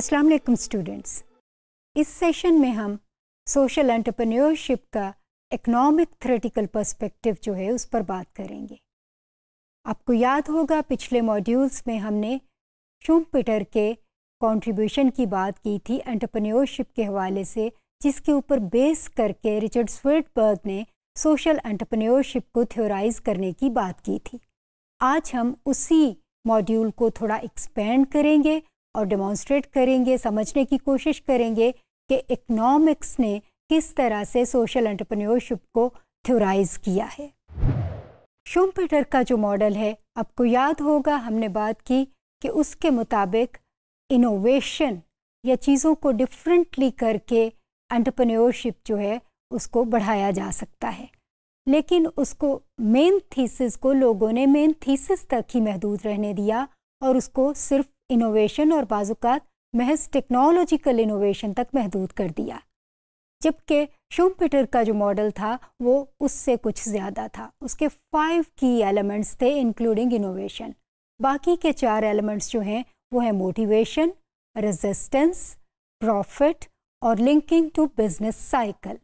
अस्सलाम वालेकुम स्टूडेंट्स इस सेशन में हम सोशल एंटरप्रेन्योरशिप का इकोनॉमिक थ्रेटिकल पर्सपेक्टिव जो है उस पर बात करेंगे आपको याद होगा पिछले मॉड्यूल्स में हमने शुमपिटर के कंट्रीब्यूशन की बात की थी एंटरप्रेन्योरशिप के हवाले से जिसके ऊपर बेस करके रिचर्ड स्वर्टबर्ग ने सोशल एंटरप्रेन्योरशिप को थ्योराइज करने की बात की थी आज हम उसी मॉड्यूल को थोड़ा एक्सपेंड करेंगे और डेमोन्स्ट्रेट करेंगे समझने की कोशिश करेंगे कि इकनॉमिक्स ने किस तरह से सोशल एंटरप्रेन्योरशिप को थ्योराइज किया है शुमपेटर का जो मॉडल है आपको याद होगा हमने बात की कि उसके मुताबिक इनोवेशन या चीज़ों को डिफरेंटली करके एंटरप्रेन्योरशिप जो है उसको बढ़ाया जा सकता है लेकिन उसको मेन थीसिस को लोगों ने मेन थीसिस तक ही महदूद रहने दिया और उसको सिर्फ इनोवेशन और बाजुकात महज टेक्नोलॉजिकल इनोवेशन तक महदूद कर दिया जबकि शुमपिटर का जो मॉडल था वो उससे कुछ ज़्यादा था उसके फाइव की एलिमेंट्स थे इंक्लूडिंग इनोवेशन बाकी के चार एलिमेंट्स जो हैं वो है मोटिवेशन रेजिस्टेंस प्रॉफिट और लिंकिंग टू बिजनेस साइकिल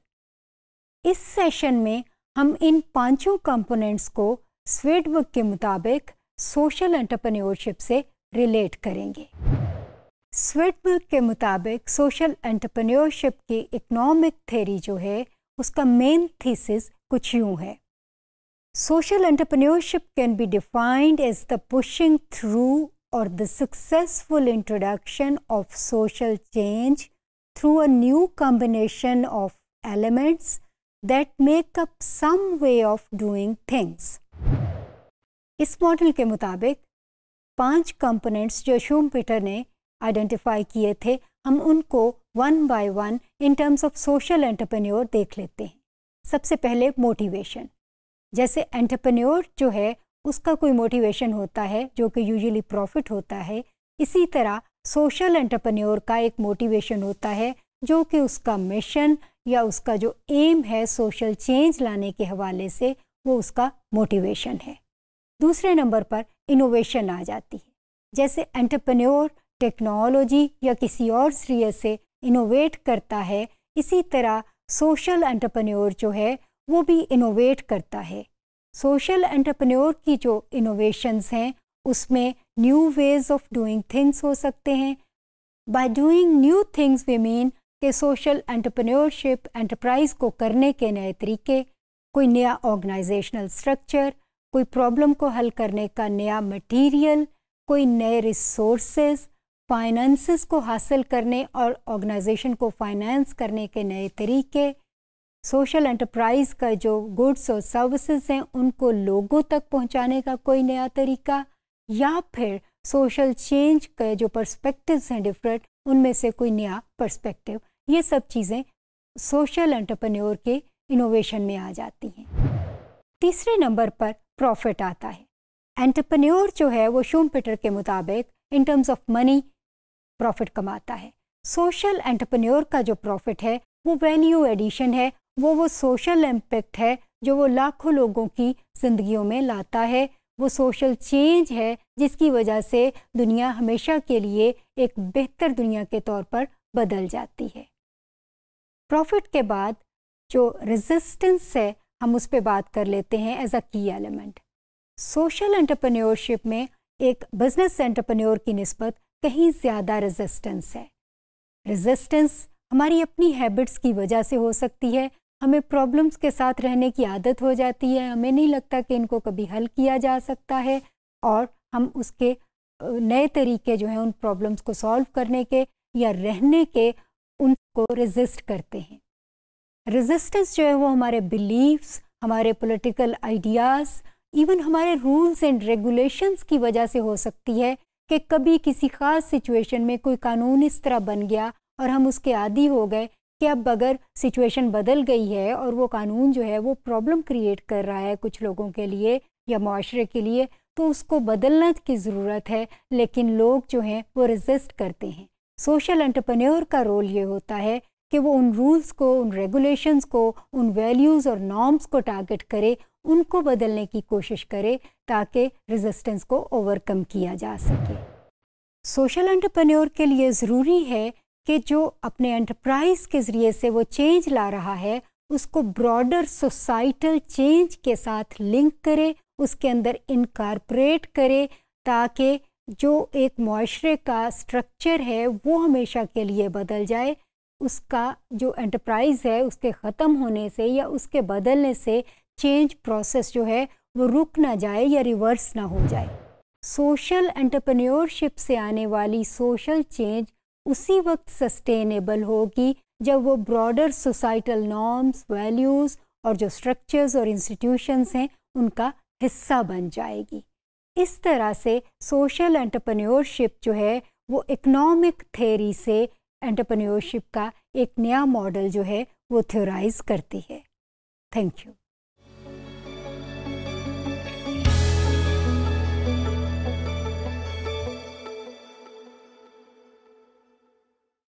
इस सेशन में हम इन पांचों कंपोनेंट्स को स्वेडबर्ग के मुताबिक सोशल एंटरप्रेन्योरशिप से रिलेट करेंगे स्विटबर्ग के मुताबिक सोशल एंटरप्रेन्योरशिप की इकोनॉमिक थेरी जो है उसका मेन थीसिस कुछ यूं है social entrepreneurship can be defined as the pushing through और the successful introduction of social change through a new combination of elements that make up some way of doing things इस model के मुताबिक पांच components जो शूम Peter ने identify किए थे हम उनको one by one in terms of social entrepreneur देख लेते हैं सबसे पहले मोटिवेशन जैसे एंटरप्रेन्योर जो है उसका कोई मोटिवेशन होता है जो कि यूजुअली प्रॉफिट होता है इसी तरह सोशल एंटरप्रेन्योर का एक मोटिवेशन होता है जो कि उसका मिशन या उसका जो एम है सोशल चेंज लाने के हवाले से वो उसका मोटिवेशन है दूसरे नंबर पर इनोवेशन आ जाती है जैसे एंटरप्रेन्योर टेक्नोलॉजी या किसी और श्रेय से इनोवेट करता है इसी तरह सोशल एंटरप्रेन्योर जो है वो भी इनोवेट करता है सोशल एंटरप्रेन्योर की जो इनोवेशंस हैं उसमें new ways of doing things हो सकते हैं by doing new things we mean के सोशल एंटरप्रेन्योरशिप एंटरप्राइज को करने के नए तरीके कोई नया ऑर्गेनाइजेशनल स्ट्रक्चर कोई प्रॉब्लम को हल करने का नया मटेरियल कोई नए रिसोर्सेज फाइनेंसेस को हासिल करने और ऑर्गेनाइजेशन को फाइनेंस करने के नए तरीके सोशल एंटरप्राइज का जो गुड्स और सर्विसेज हैं उनको लोगों तक पहुंचाने का कोई नया तरीका या फिर सोशल चेंज का जो पर्सपेक्टिव्स हैं डिफरेंट उनमें से कोई नया पर्सपेक्टिव ये सब चीज़ें सोशल एंटरप्रेन्योर के इनोवेशन में आ जाती हैं तीसरे नंबर पर प्रॉफिट आता है एंटरप्रेन्योर जो है वो पिटर के मुताबिक in terms of money profit कमाता है सोशल एंटरप्रेन्योर का जो प्रॉफिट है वो वैल्यू एडिशन है वो वो सोशल इम्पेक्ट है जो वो लाखों लोगों की जिंदगियों में लाता है वो सोशल चेंज है जिसकी वजह से दुनिया हमेशा के लिए एक बेहतर दुनिया के तौर पर बदल जाती है प्रॉफिट के बाद जो रेजिस्टेंस है हम उस पर बात कर लेते हैं एज अ की एलिमेंट सोशल एंटरप्रेन्योरशिप में एक बिजनेस एंटरप्रेन्योर की नस्बत कहीं ज़्यादा रेजिस्टेंस है रेजिस्टेंस हमारी अपनी हैबिट्स की वजह से हो सकती है हमें प्रॉब्लम्स के साथ रहने की आदत हो जाती है हमें नहीं लगता कि इनको कभी हल किया जा सकता है और हम उसके नए तरीके जो हैं उन प्रॉब्लम्स को सॉल्व करने के या रहने के उनको रेजिस्ट करते हैं रेजिस्टेंस जो है वो हमारे बिलीव्स हमारे पॉलिटिकल आइडियाज़ इवन हमारे रूल्स एंड रेगुलेशंस की वजह से हो सकती है कि कभी किसी ख़ास सिचुएशन में कोई कानून इस तरह बन गया और हम उसके आदि हो गए कि अब अगर सिचुएशन बदल गई है और वो कानून जो है वो प्रॉब्लम क्रिएट कर रहा है कुछ लोगों के लिए या माशरे के लिए तो उसको बदलना की ज़रूरत है लेकिन लोग जो हैं वो रेजिस्ट करते हैं सोशल एंटरप्रेन्योर का रोल ये होता है कि वो उन रूल्स को उन रेगुलेशंस को उन वैल्यूज़ और नॉर्म्स को टारगेट करे उनको बदलने की कोशिश करे ताकि रेजिस्टेंस को ओवरकम किया जा सके सोशल एंटरप्रेन्योर के लिए ज़रूरी है कि जो अपने एंटरप्राइज के ज़रिए से वो चेंज ला रहा है उसको ब्रॉडर सोसाइटल चेंज के साथ लिंक करे उसके अंदर इनकारपोरेट करे ताकि जो एक माशरे का स्ट्रक्चर है वो हमेशा के लिए बदल जाए उसका जो एंटरप्राइज़ है उसके ख़त्म होने से या उसके बदलने से चेंज प्रोसेस जो है वो रुक ना जाए या रिवर्स ना हो जाए सोशल एंटरप्रेन्योरशिप से आने वाली सोशल चेंज उसी वक्त सस्टेनेबल होगी जब वो ब्रॉडर सोसाइटल नॉर्म्स वैल्यूज़ और जो स्ट्रक्चर्स और इंस्टीट्यूशंस हैं उनका हिस्सा बन जाएगी इस तरह से सोशल एंटरप्रेन्योरशिप जो है वो इकोनॉमिक थेरी से एंटरप्रेन्योरशिप का एक नया मॉडल जो है वो थ्योराइज करती है थैंक यू